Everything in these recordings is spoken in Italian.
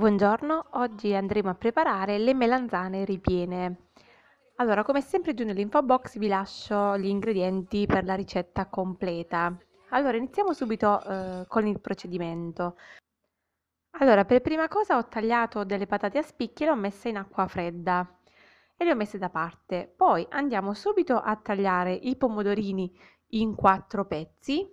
Buongiorno, oggi andremo a preparare le melanzane ripiene. Allora, come sempre giù nell'info box vi lascio gli ingredienti per la ricetta completa. Allora, iniziamo subito eh, con il procedimento. Allora, per prima cosa ho tagliato delle patate a spicchi e le ho messe in acqua fredda e le ho messe da parte. Poi andiamo subito a tagliare i pomodorini in quattro pezzi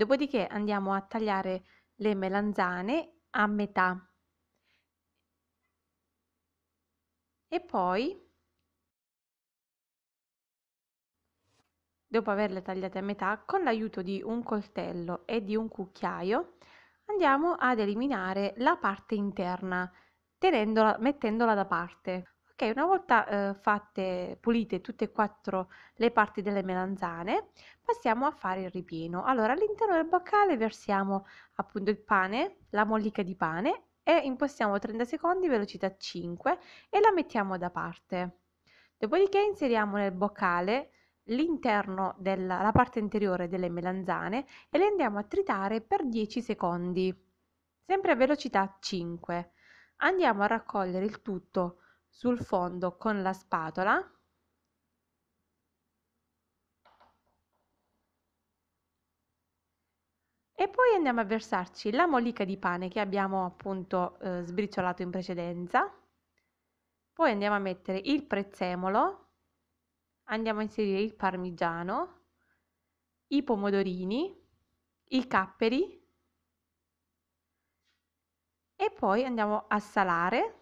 Dopodiché andiamo a tagliare le melanzane a metà. E poi, dopo averle tagliate a metà, con l'aiuto di un coltello e di un cucchiaio, andiamo ad eliminare la parte interna, tenendola, mettendola da parte. Ok, una volta eh, fatte, pulite tutte e quattro le parti delle melanzane, passiamo a fare il ripieno. Allora, all'interno del boccale versiamo appunto il pane, la mollica di pane e impostiamo 30 secondi velocità 5 e la mettiamo da parte. Dopodiché inseriamo nel boccale l'interno della parte interiore delle melanzane e le andiamo a tritare per 10 secondi, sempre a velocità 5. Andiamo a raccogliere il tutto sul fondo con la spatola e poi andiamo a versarci la mollica di pane che abbiamo appunto eh, sbriciolato in precedenza poi andiamo a mettere il prezzemolo andiamo a inserire il parmigiano i pomodorini i capperi e poi andiamo a salare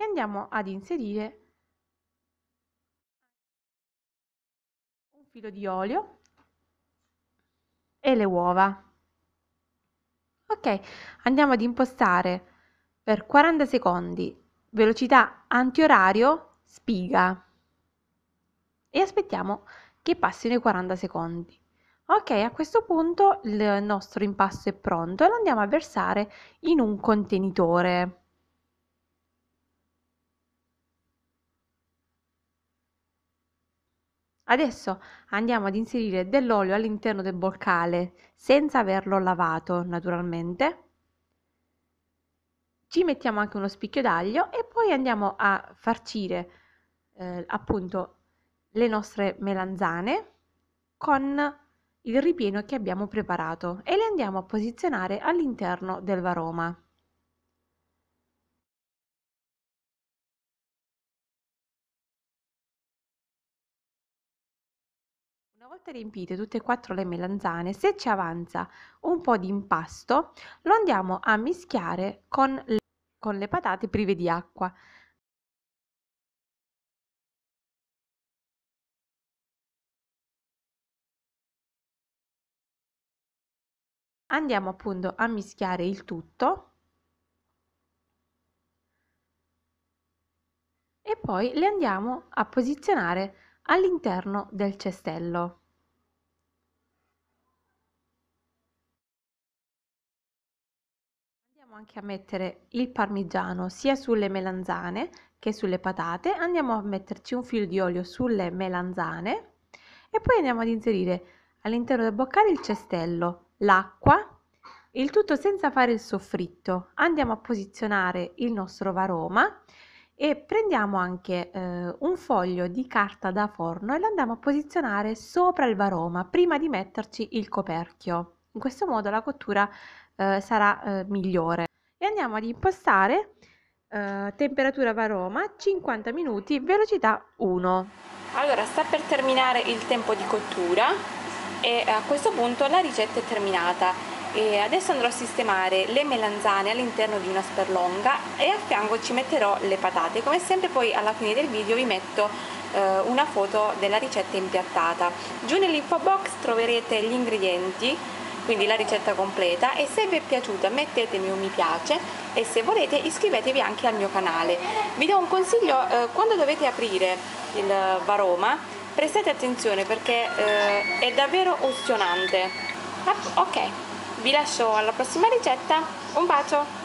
e andiamo ad inserire un filo di olio e le uova. Ok, andiamo ad impostare per 40 secondi velocità antiorario spiga e aspettiamo che passino i 40 secondi. Ok, a questo punto il nostro impasto è pronto e lo andiamo a versare in un contenitore. Adesso andiamo ad inserire dell'olio all'interno del boccale senza averlo lavato naturalmente. Ci mettiamo anche uno spicchio d'aglio e poi andiamo a farcire eh, appunto le nostre melanzane con il ripieno che abbiamo preparato e le andiamo a posizionare all'interno del varoma. Una volta riempite tutte e quattro le melanzane, se ci avanza un po' di impasto, lo andiamo a mischiare con le, con le patate prive di acqua. Andiamo appunto a mischiare il tutto e poi le andiamo a posizionare all'interno del cestello. Andiamo anche a mettere il parmigiano sia sulle melanzane che sulle patate, andiamo a metterci un filo di olio sulle melanzane e poi andiamo ad inserire all'interno del boccale il cestello, l'acqua, il tutto senza fare il soffritto. Andiamo a posizionare il nostro varoma e prendiamo anche eh, un foglio di carta da forno e lo andiamo a posizionare sopra il varoma prima di metterci il coperchio. In questo modo la cottura eh, sarà eh, migliore. E andiamo ad impostare eh, temperatura varoma 50 minuti, velocità 1. Allora sta per terminare il tempo di cottura e a questo punto la ricetta è terminata. E adesso andrò a sistemare le melanzane all'interno di una sperlonga e a fianco ci metterò le patate. Come sempre poi alla fine del video vi metto eh, una foto della ricetta impiattata. Giù nell'info box troverete gli ingredienti, quindi la ricetta completa e se vi è piaciuta mettetemi un mi piace e se volete iscrivetevi anche al mio canale. Vi do un consiglio, eh, quando dovete aprire il varoma prestate attenzione perché eh, è davvero ustionante. Ah, ok, vi lascio alla prossima ricetta, un bacio!